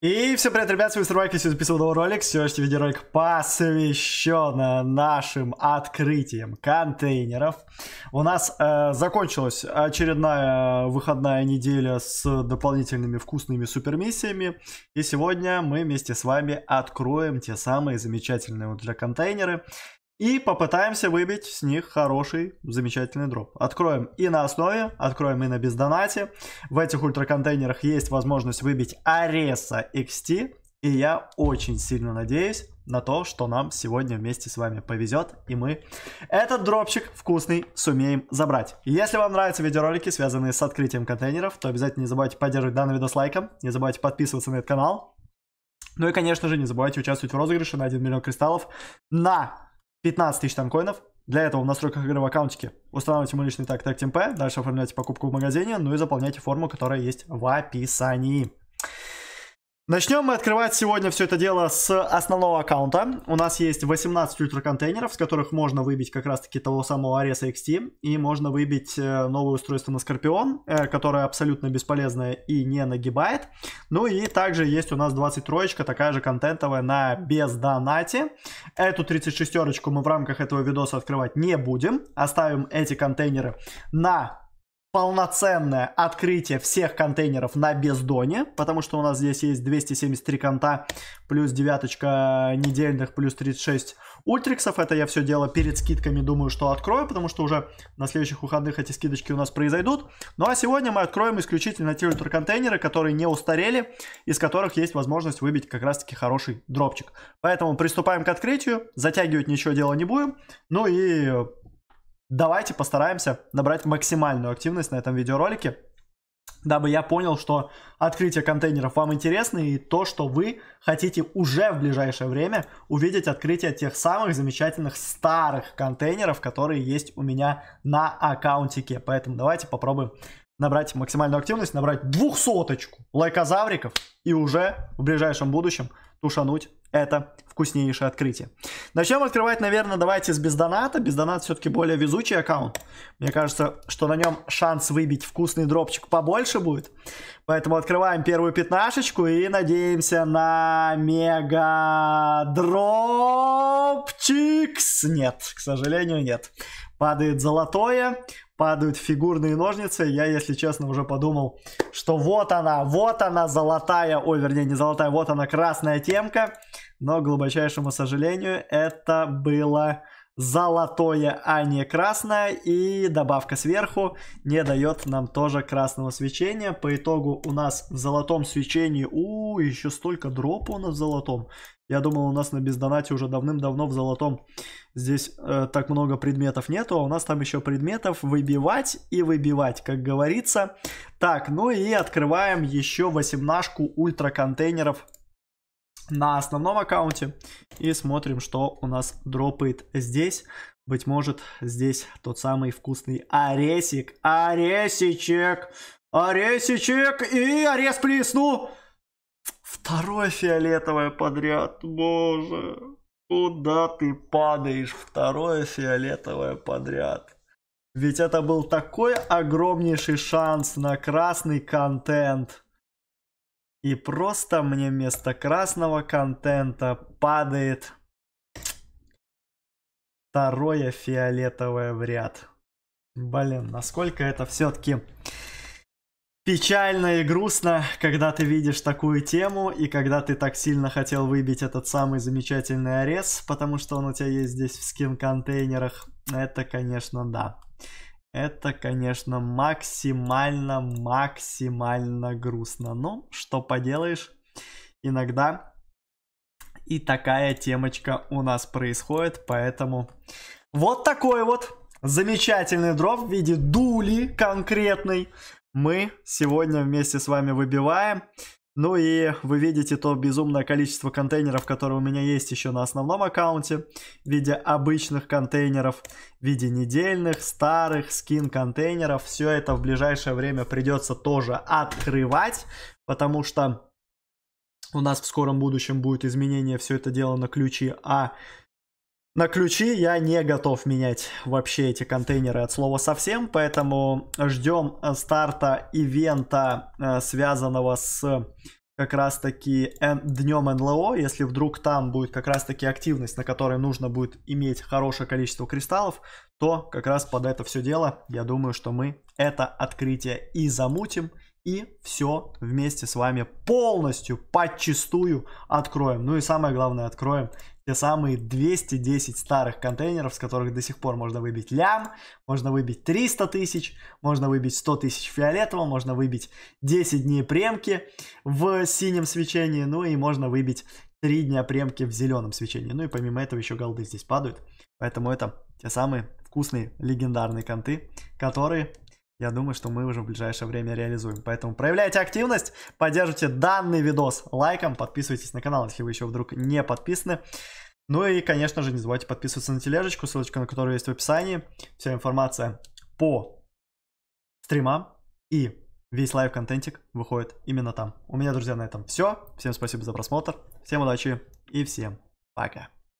И всем привет, ребят, с вами Сурвайк, я записывал новый ролик. Сегодняшний видеоролик посвящен нашим открытиям контейнеров. У нас э, закончилась очередная выходная неделя с дополнительными вкусными супермиссиями. И сегодня мы вместе с вами откроем те самые замечательные вот для контейнеры. И попытаемся выбить с них хороший, замечательный дроп. Откроем и на основе, откроем и на бездонате. В этих ультраконтейнерах есть возможность выбить Ареса XT. И я очень сильно надеюсь на то, что нам сегодня вместе с вами повезет, и мы этот дропчик вкусный сумеем забрать. Если вам нравятся видеоролики, связанные с открытием контейнеров, то обязательно не забывайте поддерживать данный видос лайком, не забывайте подписываться на этот канал. Ну и, конечно же, не забывайте участвовать в розыгрыше на 1 миллион кристаллов на 15 тысяч танкоинов. Для этого в настройках игры в аккаунтике устанавливайте мой личный так TagTemp, дальше оформляйте покупку в магазине, ну и заполняйте форму, которая есть в описании. Начнем мы открывать сегодня все это дело с основного аккаунта. У нас есть 18 ультраконтейнеров, с которых можно выбить как раз-таки того самого Ares XT. И можно выбить э, новое устройство на Скорпион, э, которое абсолютно бесполезное и не нагибает. Ну и также есть у нас 23-очка, такая же контентовая на бездонате. Эту 36-очку мы в рамках этого видоса открывать не будем. Оставим эти контейнеры на полноценное открытие всех контейнеров на бездоне, потому что у нас здесь есть 273 конта, плюс девяточка недельных, плюс 36 ультриксов. Это я все дело перед скидками, думаю, что открою, потому что уже на следующих выходных эти скидочки у нас произойдут. Ну а сегодня мы откроем исключительно те ультраконтейнеры, которые не устарели, из которых есть возможность выбить как раз-таки хороший дропчик. Поэтому приступаем к открытию, затягивать ничего дела не будем, ну и давайте постараемся набрать максимальную активность на этом видеоролике, дабы я понял, что открытие контейнеров вам интересно и то, что вы хотите уже в ближайшее время увидеть открытие тех самых замечательных старых контейнеров, которые есть у меня на аккаунтике. Поэтому давайте попробуем набрать максимальную активность, набрать двухсоточку лайкозавриков и уже в ближайшем будущем тушануть это вкуснейшее открытие. Начнем открывать, наверное, давайте с бездоната. Бездонат все-таки более везучий аккаунт. Мне кажется, что на нем шанс выбить вкусный дропчик побольше будет. Поэтому открываем первую пятнашечку и надеемся на мега дропчикс. Нет, к сожалению, нет. Падает золотое падают фигурные ножницы. Я, если честно, уже подумал, что вот она, вот она золотая, ой, вернее, не золотая, вот она красная темка. Но, к глубочайшему сожалению, это было золотое, а не красное. И добавка сверху не дает нам тоже красного свечения. По итогу у нас в золотом свечении... У, еще столько дропа у нас в золотом. Я думал, у нас на бездонате уже давным-давно в золотом здесь э, так много предметов нету, а у нас там еще предметов выбивать и выбивать, как говорится. Так, ну и открываем еще 18 ультра контейнеров на основном аккаунте и смотрим, что у нас дропает здесь. Быть может, здесь тот самый вкусный аресик. Аресичек! Аресичек! И арес плесну! Второе фиолетовое подряд. Боже, куда ты падаешь? Второе фиолетовое подряд. Ведь это был такой огромнейший шанс на красный контент. И просто мне вместо красного контента падает второе фиолетовое в ряд. Блин, насколько это все-таки печально и грустно, когда ты видишь такую тему и когда ты так сильно хотел выбить этот самый замечательный арес, потому что он у тебя есть здесь в скин-контейнерах. Это, конечно, да. Это, конечно, максимально, максимально грустно. Но ну, что поделаешь, иногда и такая темочка у нас происходит, поэтому вот такой вот замечательный дроп в виде дули конкретный мы сегодня вместе с вами выбиваем. Ну и вы видите то безумное количество контейнеров, которые у меня есть еще на основном аккаунте, в виде обычных контейнеров, в виде недельных, старых скин контейнеров. Все это в ближайшее время придется тоже открывать, потому что у нас в скором будущем будет изменение все это дело на ключи А на ключи я не готов менять вообще эти контейнеры от слова совсем, поэтому ждем э, старта ивента, э, связанного с э, как раз таки днем НЛО, если вдруг там будет как раз таки активность, на которой нужно будет иметь хорошее количество кристаллов, то как раз под это все дело, я думаю, что мы это открытие и замутим, и все вместе с вами полностью, подчистую откроем. Ну и самое главное, откроем те самые 210 старых контейнеров, с которых до сих пор можно выбить лям, можно выбить 300 тысяч, можно выбить 100 тысяч фиолетового, можно выбить 10 дней премки в синем свечении, ну и можно выбить 3 дня премки в зеленом свечении. Ну и помимо этого еще голды здесь падают, поэтому это те самые вкусные легендарные конты, которые я думаю, что мы уже в ближайшее время реализуем. Поэтому проявляйте активность, поддержите данный видос лайком, подписывайтесь на канал, если вы еще вдруг не подписаны. Ну и, конечно же, не забывайте подписываться на тележечку, ссылочка на которую есть в описании. Вся информация по стримам и весь лайв-контентик выходит именно там. У меня, друзья, на этом все. Всем спасибо за просмотр, всем удачи и всем пока.